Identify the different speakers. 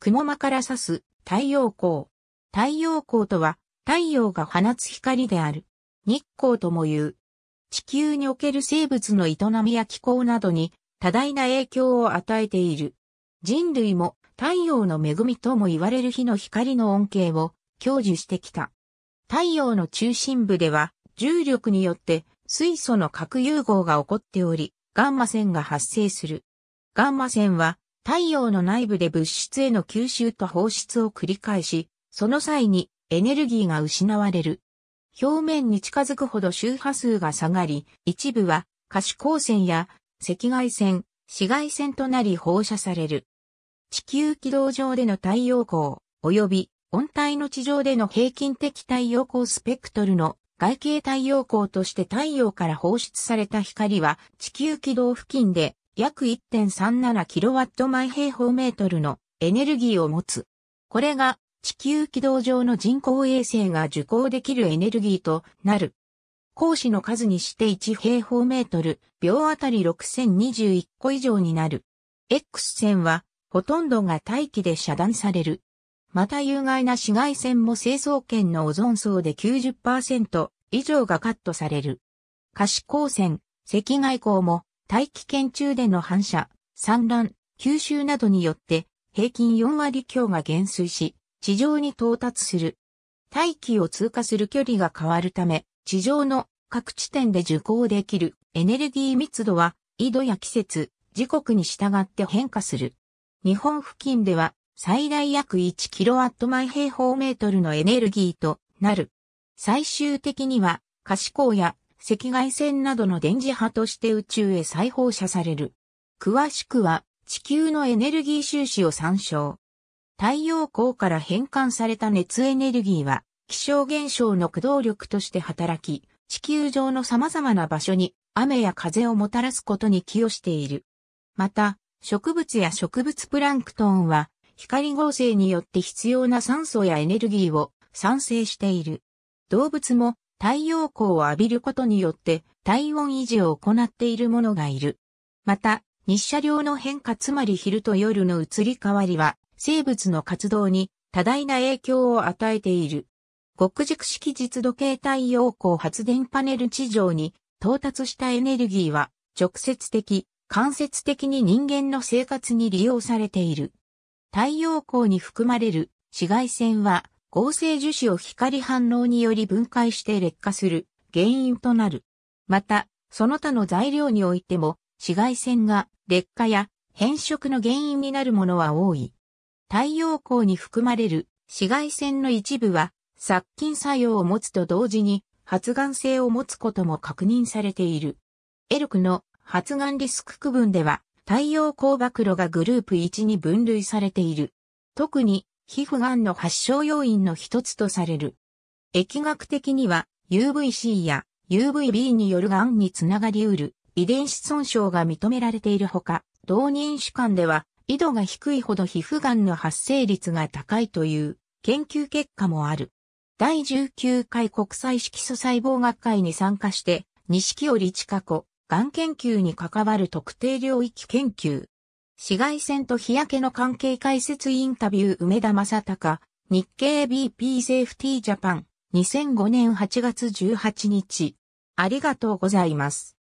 Speaker 1: 雲間から指す太陽光。太陽光とは太陽が放つ光である。日光とも言う。地球における生物の営みや気候などに多大な影響を与えている。人類も太陽の恵みとも言われる日の光の恩恵を享受してきた。太陽の中心部では重力によって水素の核融合が起こっており、ガンマ線が発生する。ガンマ線は太陽の内部で物質への吸収と放出を繰り返し、その際にエネルギーが失われる。表面に近づくほど周波数が下がり、一部は可視光線や赤外線、紫外線となり放射される。地球軌道上での太陽光、及び温帯の地上での平均的太陽光スペクトルの外形太陽光として太陽から放出された光は地球軌道付近で約 1.37kW 毎平方メートルのエネルギーを持つ。これが地球軌道上の人工衛星が受光できるエネルギーとなる。光子の数にして1平方メートル秒あたり6021個以上になる。X 線はほとんどが大気で遮断される。また有害な紫外線も成層圏のオゾン層で90%以上がカットされる。可視光線、赤外光も大気圏中での反射、散乱、吸収などによって平均4割強が減衰し、地上に到達する。大気を通過する距離が変わるため、地上の各地点で受光できるエネルギー密度は、緯度や季節、時刻に従って変化する。日本付近では最大約 1kW 毎平方メートルのエネルギーとなる。最終的には、可視光や赤外線などの電磁波として宇宙へ再放射される。詳しくは地球のエネルギー収支を参照。太陽光から変換された熱エネルギーは気象現象の駆動力として働き、地球上の様々な場所に雨や風をもたらすことに寄与している。また、植物や植物プランクトンは光合成によって必要な酸素やエネルギーを産生している。動物も太陽光を浴びることによって体温維持を行っているものがいる。また、日射量の変化つまり昼と夜の移り変わりは生物の活動に多大な影響を与えている。極軸式実度計太陽光発電パネル地上に到達したエネルギーは直接的、間接的に人間の生活に利用されている。太陽光に含まれる紫外線は合成樹脂を光反応により分解して劣化する原因となる。また、その他の材料においても紫外線が劣化や変色の原因になるものは多い。太陽光に含まれる紫外線の一部は殺菌作用を持つと同時に発がん性を持つことも確認されている。エルクの発がんリスク区分では太陽光暴露がグループ1に分類されている。特に皮膚癌の発症要因の一つとされる。疫学的には UVC や UVB による癌につながり得る遺伝子損傷が認められているほか、同人種間では、緯度が低いほど皮膚癌の発生率が高いという研究結果もある。第19回国際色素細胞学会に参加して、西木織千佳子、がん研究に関わる特定領域研究、紫外線と日焼けの関係解説インタビュー梅田正隆、日経 BP セーフティージャパン、2005年8月18日。ありがとうございます。